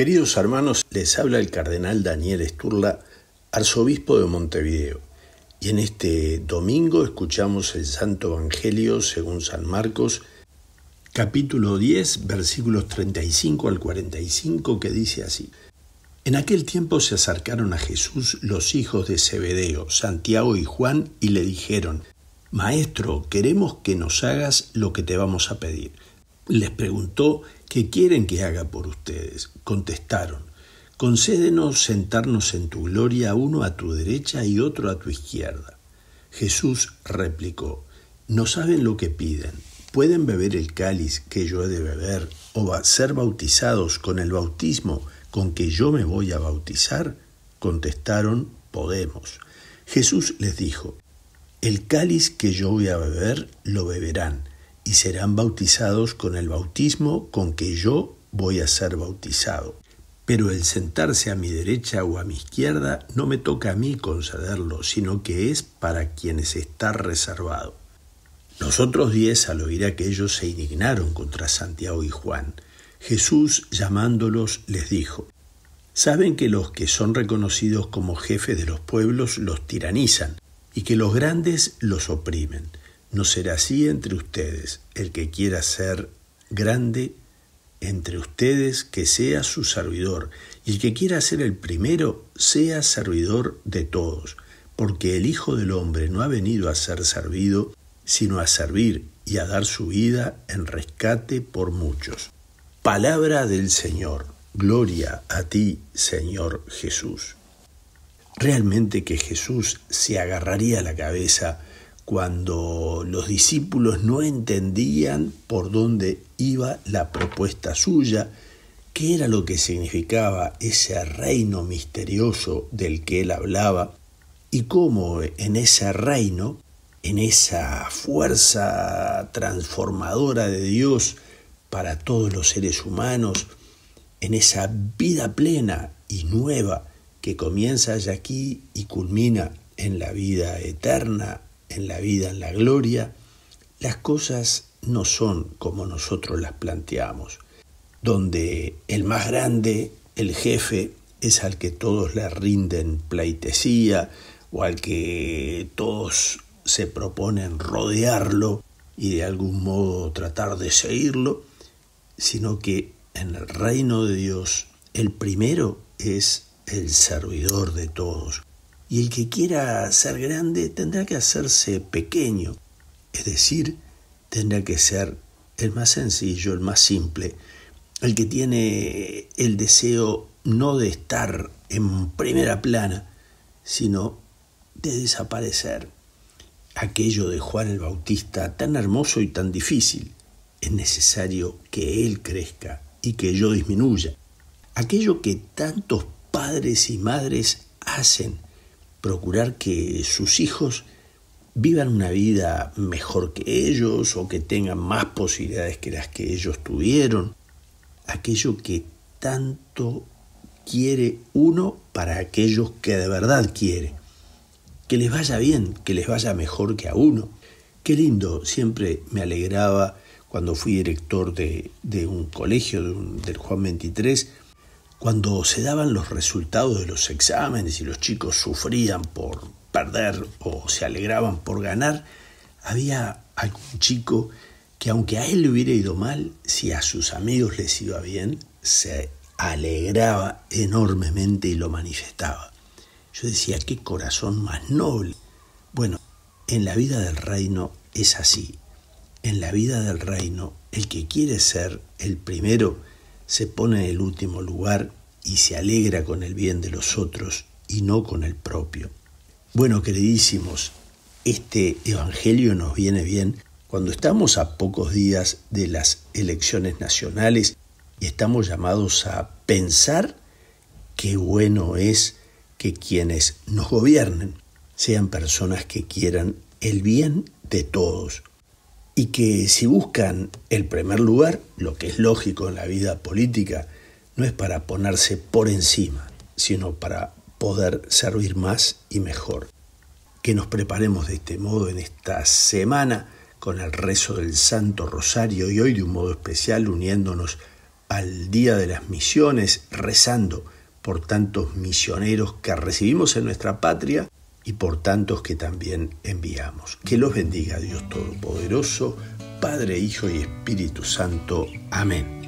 Queridos hermanos, les habla el cardenal Daniel Esturla, arzobispo de Montevideo, y en este domingo escuchamos el Santo Evangelio según San Marcos, capítulo 10, versículos 35 al 45, que dice así. En aquel tiempo se acercaron a Jesús los hijos de Zebedeo, Santiago y Juan, y le dijeron, Maestro, queremos que nos hagas lo que te vamos a pedir. Les preguntó qué quieren que haga por ustedes. Contestaron, concédenos sentarnos en tu gloria, uno a tu derecha y otro a tu izquierda. Jesús replicó, no saben lo que piden. ¿Pueden beber el cáliz que yo he de beber o ser bautizados con el bautismo con que yo me voy a bautizar? Contestaron, podemos. Jesús les dijo, el cáliz que yo voy a beber lo beberán y serán bautizados con el bautismo con que yo voy a ser bautizado. Pero el sentarse a mi derecha o a mi izquierda no me toca a mí concederlo, sino que es para quienes está reservado. Los otros diez al oír aquello se indignaron contra Santiago y Juan. Jesús, llamándolos, les dijo, Saben que los que son reconocidos como jefes de los pueblos los tiranizan y que los grandes los oprimen no será así entre ustedes. El que quiera ser grande entre ustedes, que sea su servidor. Y el que quiera ser el primero, sea servidor de todos. Porque el Hijo del Hombre no ha venido a ser servido, sino a servir y a dar su vida en rescate por muchos. Palabra del Señor. Gloria a ti, Señor Jesús. Realmente que Jesús se agarraría la cabeza cuando los discípulos no entendían por dónde iba la propuesta suya, qué era lo que significaba ese reino misterioso del que él hablaba y cómo en ese reino, en esa fuerza transformadora de Dios para todos los seres humanos, en esa vida plena y nueva que comienza ya aquí y culmina en la vida eterna en la vida, en la gloria, las cosas no son como nosotros las planteamos, donde el más grande, el jefe, es al que todos le rinden pleitesía o al que todos se proponen rodearlo y de algún modo tratar de seguirlo, sino que en el reino de Dios el primero es el servidor de todos, y el que quiera ser grande tendrá que hacerse pequeño, es decir, tendrá que ser el más sencillo, el más simple, el que tiene el deseo no de estar en primera plana, sino de desaparecer. Aquello de Juan el Bautista tan hermoso y tan difícil, es necesario que Él crezca y que yo disminuya. Aquello que tantos padres y madres hacen procurar que sus hijos vivan una vida mejor que ellos o que tengan más posibilidades que las que ellos tuvieron. Aquello que tanto quiere uno para aquellos que de verdad quiere. Que les vaya bien, que les vaya mejor que a uno. Qué lindo, siempre me alegraba cuando fui director de, un colegio, del Juan 23, cuando se daban los resultados de los exámenes y los chicos sufrían por perder o se alegraban por ganar, había algún chico que aunque a él le hubiera ido mal, si a sus amigos les iba bien, se alegraba enormemente y lo manifestaba. Yo decía, qué corazón más noble. Bueno, en la vida del reino es así. En la vida del reino, el que quiere ser el primero, se pone en el último lugar y se alegra con el bien de los otros y no con el propio. Bueno, queridísimos, este Evangelio nos viene bien cuando estamos a pocos días de las elecciones nacionales y estamos llamados a pensar qué bueno es que quienes nos gobiernen sean personas que quieran el bien de todos, y que si buscan el primer lugar, lo que es lógico en la vida política, no es para ponerse por encima, sino para poder servir más y mejor. Que nos preparemos de este modo en esta semana con el rezo del Santo Rosario y hoy de un modo especial uniéndonos al Día de las Misiones, rezando por tantos misioneros que recibimos en nuestra patria y por tantos que también enviamos. Que los bendiga Dios Todopoderoso, Padre, Hijo y Espíritu Santo. Amén.